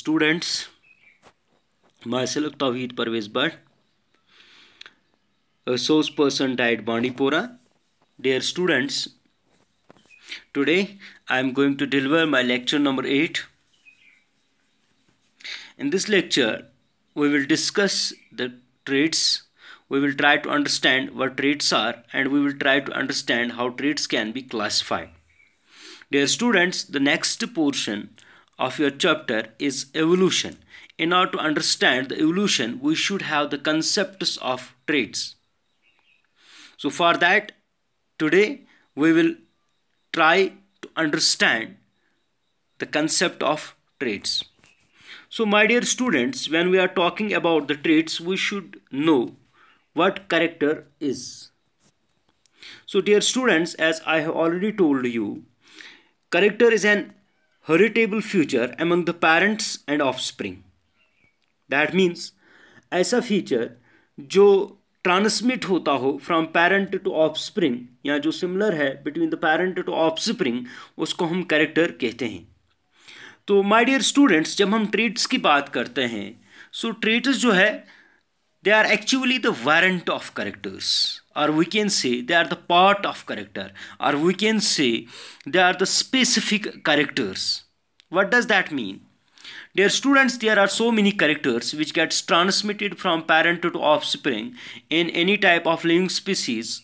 Students myself Tawheed Parvez Bhatt a source person died Bandipora dear students today I am going to deliver my lecture number 8 in this lecture we will discuss the traits we will try to understand what traits are and we will try to understand how traits can be classified dear students the next portion of your chapter is evolution. In order to understand the evolution, we should have the concepts of traits. So for that, today we will try to understand the concept of traits. So my dear students, when we are talking about the traits, we should know what character is. So dear students, as I have already told you, character is an feature among the parents and offspring that means ऐसा feature जो transmit होता हो from parent to offspring या जो similar है between the parent to offspring उसको हम character कहते हैं तो माई डियर स्टूडेंट्स जब हम ट्रीट्स की बात करते हैं सो so ट्रेड्स जो है they are actually the variant of characters or we can say they are the part of character or we can say they are the specific characters what does that mean dear students there are so many characters which gets transmitted from parent to offspring in any type of living species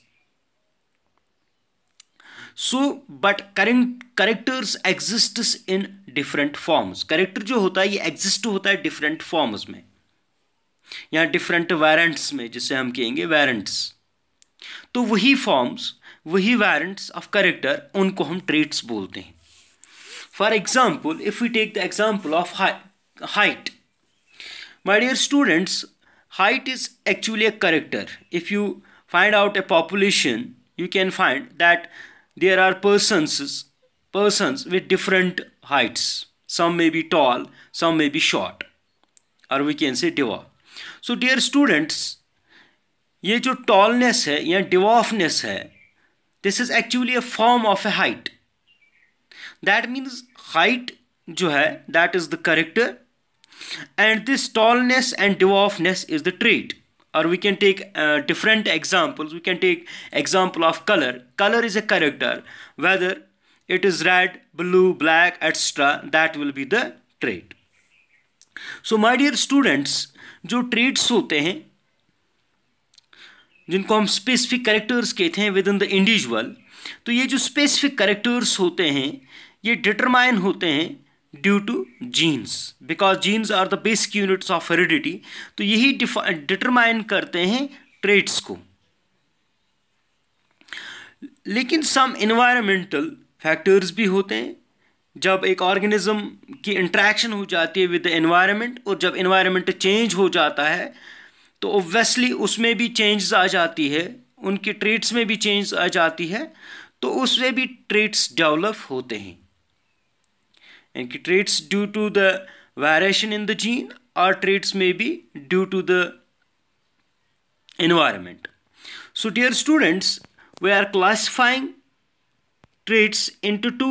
so but current characters exists in different forms character jo hota hai ye exist hota hai different forms mein यहाँ different variants में जिसे हम कहेंगे variants तो वही forms वही warrants of character उनको हम ट्रेट्स बोलते हैं for example if you take the example of height my dear students height is actually a character if you find out a population you can find that there are persons persons with different heights some may be tall some may be short और we can say डिवॉ सो dear students ये जो tallness है या dwarfness है this is actually a form of a height that means height जो है that is the character and this tallness and dwarfness is the trait और we can take different examples we can take example of colour colour is a character whether it is red blue black etcetera that will be the trait so my dear students जो traits होते हैं जिनको हम specific characters कहते हैं with in the individual तो ये जो स्पेसिफिक करेक्टर्स होते हैं ये डिटरमाइन होते हैं due to genes because genes are the basic units of heredity तो यही डिटरमाइन करते हैं ट्रेड्स को लेकिन सम इन्वायरमेंटल फैक्टर्स भी होते हैं जब एक ऑर्गेनिज्म की इंट्रैक्शन हो जाती है विद द एनवायरनमेंट और जब इन्वायरमेंट चेंज हो जाता है तो ओबियसली उसमें भी चेंजेस आ जाती है उनकी ट्रेट्स में भी चेंज आ जाती है तो उसमें भी ट्रेट्स डेवलप होते हैं इनकी traits due to the variation in the gene और ट्रेट्स में भी due to the environment so dear students we are classifying traits into two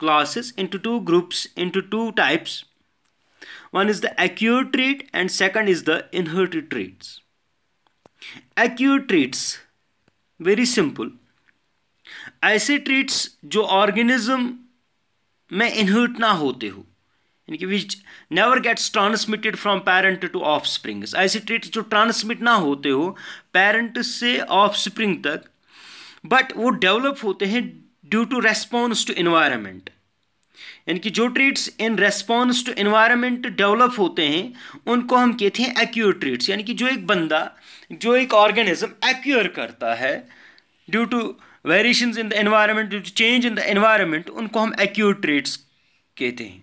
classes into two groups into two types One is the acute trait and second is the inherited traits. Acute traits, very simple. ऐसे traits जो organism में inherit ना होते हो यानी कि which never gets transmitted from parent to offspring ऐसे trait जो ट्रांसमिट ना होते हो पेरेंट से ऑफ स्प्रिंग तक बट वो डेवलप होते हैं due to response to environment यानी कि जो traits in response to environment develop होते हैं उनको हम कहते हैं एक्यूर ट्रीट्स यानी कि जो एक बंदा जो एक ऑर्गेनिज्म एक्यूर करता है due to variation in the environment due to change in the environment उनको हम एक्यूर ट्रीट्स कहते हैं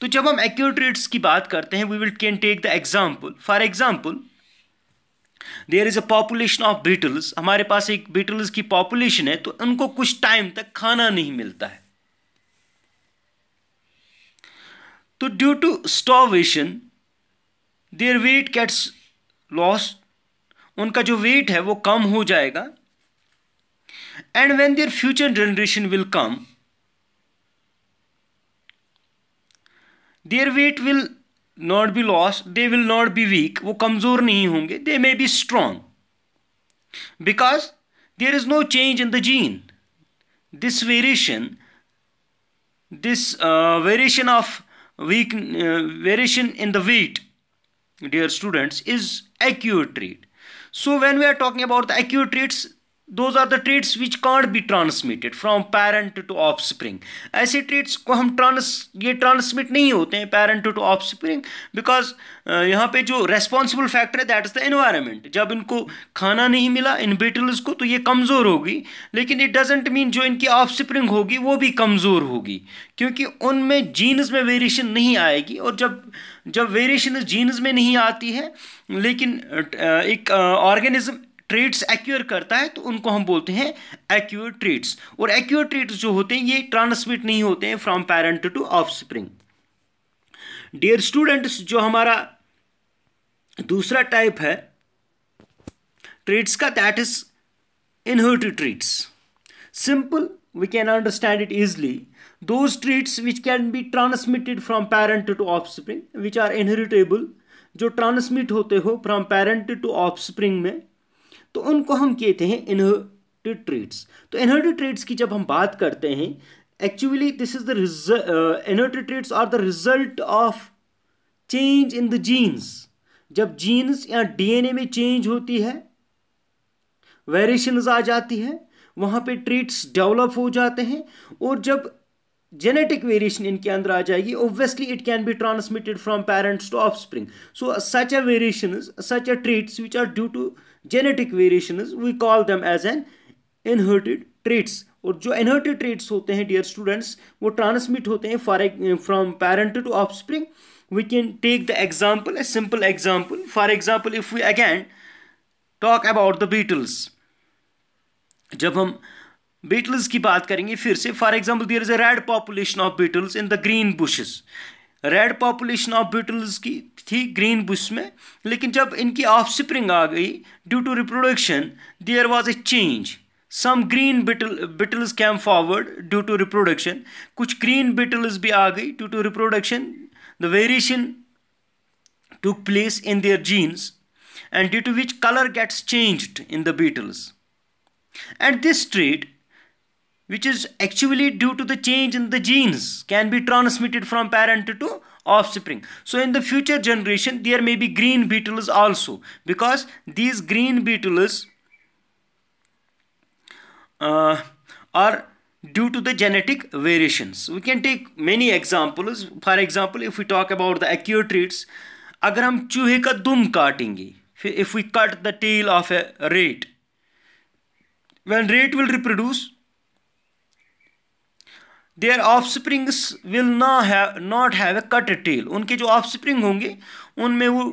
तो जब हम एक्यूर ट्रीट्स की बात करते हैं we will can take the example for example there is a population of beetles हमारे पास एक बीटल्स की पॉपुलेशन है तो उनको कुछ टाइम तक खाना नहीं मिलता है तो due to starvation their weight gets loss उनका जो वेट है वो कम हो जाएगा and when their future generation will come their weight will not be loss they will not be weak वो कमज़ोर नहीं होंगे they may be strong because there is no change in the gene this variation this variation of weak, uh, variation in the weight, dear students, is acute rate. So when we are talking about the acute rates, those are the traits which can't be transmitted from parent to offspring ऐसे traits को हम trans ये transmit नहीं होते हैं parent to offspring because यहाँ पे जो रेस्पॉन्सिबल फैक्टर है दैट इज़ द एनवायरमेंट जब इनको खाना नहीं मिला इन बेटल्स को तो ये कमज़ोर होगी लेकिन इट डजेंट मीन जो इनकी ऑफ स्प्रिंग होगी वो भी कमज़ोर होगी क्योंकि उनमें जीन्स में वेरिएशन नहीं आएगी और जब जब वेरिएशन जीन्स में नहीं आती है लेकिन एक ऑर्गेनिज्म ट्रेड्स एक्यूर करता है तो उनको हम बोलते हैं एक्यूर ट्रेड्स और एक्यूर ट्रेड्स जो होते हैं ये ट्रांसमिट नहीं होते हैं from parent to offspring dear students जो हमारा दूसरा टाइप है ट्रेड्स का that is inherited traits simple we can understand it easily those traits which can be transmitted from parent to offspring which are inheritable जो transmit होते हो from parent to offspring में तो उनको हम कहते हैं इनहर्टेड ट्रेड्स तो इनहर्टेड ट्रेड्स की जब हम बात करते हैं actually this is the result inherited traits are the result of change in the genes जब जीन्स या डीएनए में चेंज होती है वेरिएशन आ जाती है वहाँ पे ट्रेड्स डेवलप हो जाते हैं और जब जेनेटिक वेरिएशन इनके अंदर आ जाएगी obviously it can be transmitted from parents to offspring so such a variation such a traits which are due to genetic variation we call them as an inherited traits और जो इनहर्टेड treats होते हैं dear students वो transmit होते हैं for from parent to offspring we can take the example a simple example for example if we again talk about the beetles जब हम uh, beetles की बात करेंगे फिर से for example there is a red population of beetles in the green bushes red population of beetles की थी green Bush में लेकिन जब इनकी ऑफ स्प्रिंग आ गई due to reproduction there was a change some green beetle beetles came forward due to reproduction कुछ green beetles भी आ गई due to reproduction the variation took place in their genes and due to which colour gets changed in the beetles and this trait which is actually due to the change in the genes can be transmitted from parent to offspring. So in the future generation there may be green beetles also because these green beetles uh, are due to the genetic variations. We can take many examples. For example, if we talk about the acute traits, agar hum चूहे ka dum काटेंगे if we cut the tail of a rat, when rat will reproduce. Their offsprings will ना not have a cut tail उनके जो of spring होंगे उनमें वो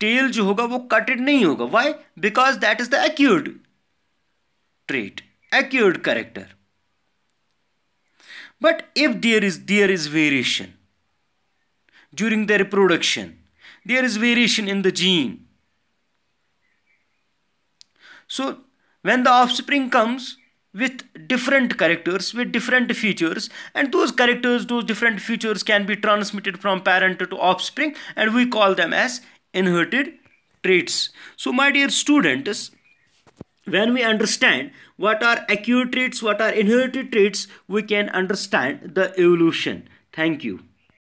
tell जो होगा वो कटेड नहीं होगा why because that is the acquired trait acquired character but if there is there is variation the reproduction there is variation in the gene so when the offspring comes with different characters with different features and those characters those different features can be transmitted from parent to offspring and we call them as inherited traits so my dear students when we understand what are acute traits what are inherited traits we can understand the evolution thank you